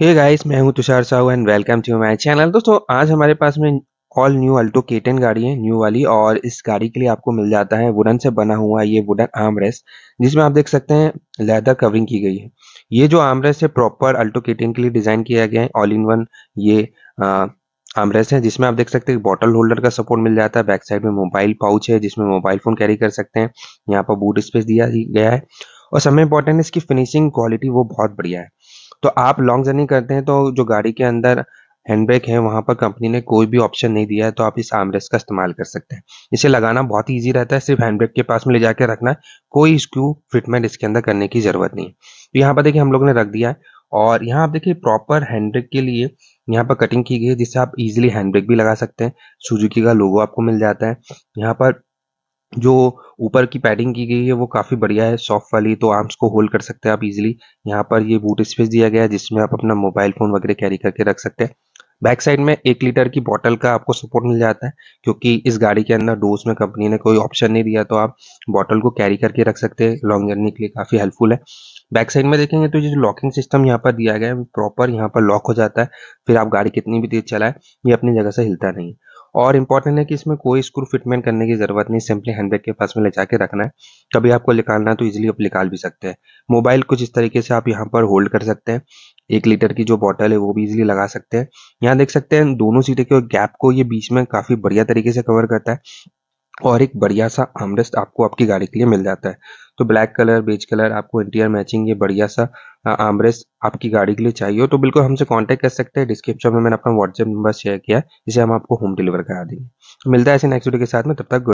हे guys मैं हूं Tushar Sahu and welcome to my channel दोस्तों आज हमारे पास में ऑल न्यू अल्टो केटन गाड़ी है न्यू वाली और इस गाड़ी के लिए आपको मिल जाता है वुडन से बना हुआ ये वुडन आर्मरेस्ट जिसमें आप देख सकते हैं लेदर कवरिंग की गई है ये जो आर्मरेस्ट है प्रॉपर अल्टो केटन के लिए डिजाइन किया गया है ऑल इन वन ये आ, आमरेस है जिसमें आप देख सकते हैं बॉटल होल्डर का सपोर्ट मिल जाता है बैक साइड में मोबाइल पाउच है जिसमें मोबाइल फोन कैरी कर सकते हैं यहाँ पर बूट स्पेस दिया गया है और सबसे इंपॉर्टेंट इसकी फिनिशिंग क्वालिटी वो बहुत बढ़िया है तो आप लॉन्ग जर्नी करते हैं तो जो गाड़ी के अंदर हैंड ब्रेक है वहां पर कंपनी ने कोई भी ऑप्शन नहीं दिया है तो आप इस आमरेस का इस्तेमाल कर सकते हैं इसे लगाना बहुत ईजी रहता है सिर्फ हैंड ब्रेक के पास में ले जाकर रखना है कोई स्क्रू फिटमेंट इसके अंदर करने की ज़रूरत नहीं तो यहाँ पर देखिए हम लोग ने रख दिया है और यहाँ आप देखिए प्रॉपर हैंड ब्रेक के लिए यहाँ पर कटिंग की गई है जिससे आप इजिली हैंड ब्रेक भी लगा सकते हैं सुजुकी का लोगो आपको मिल जाता है यहाँ पर जो ऊपर की पैडिंग की गई है वो काफ़ी बढ़िया है सॉफ्ट वाली तो आर्म्स को होल्ड कर सकते हैं आप इजीली यहाँ पर ये बूट स्पेस दिया गया है जिसमें आप अपना मोबाइल फ़ोन वगैरह कैरी करके रख सकते हैं बैक साइड में एक लीटर की बॉटल का आपको सपोर्ट मिल जाता है क्योंकि इस गाड़ी के अंदर डोज में कंपनी ने कोई ऑप्शन नहीं दिया तो आप बॉटल को कैरी करके रख सकते हैं लॉन्ग जर्नी के लिए काफ़ी हेल्पफुल है बैक साइड में देखेंगे तो ये जो लॉकिंग सिस्टम यहाँ पर दिया गया है प्रॉपर यहाँ पर लॉक हो जाता है फिर आप गाड़ी कितनी भी तेज चलाए ये अपनी जगह से हिलता नहीं और इम्पॉर्टेंट है कि इसमें कोई स्क्रू फिटमेंट करने की जरूरत नहीं सिंपली हैंड बैग के पास में ले जाके रखना है कभी आपको निकालना है तो इजिली आप निकाल भी सकते हैं मोबाइल कुछ इस तरीके से आप यहाँ पर होल्ड कर सकते हैं एक लीटर की जो बॉटल है वो भी इजिली लगा सकते हैं यहाँ देख सकते हैं दोनों सीटें के गैप को ये बीच में काफी बढ़िया तरीके से कवर करता है और एक बढ़िया सा आमरेस्ट आपको आपकी गाड़ी के लिए मिल जाता है तो ब्लैक कलर बेज कलर आपको इंटीरियर मैचिंग ये बढ़िया सा आमरेस आपकी गाड़ी के लिए चाहिए हो तो बिल्कुल हमसे कांटेक्ट कर सकते हैं डिस्क्रिप्शन में मैंने अपना व्हाट्सएप नंबर शेयर किया जिसे हम आपको होम डिलीवर करा देंगे मिलता है ऐसे नेक्स्ट वीडियो के साथ में तब तक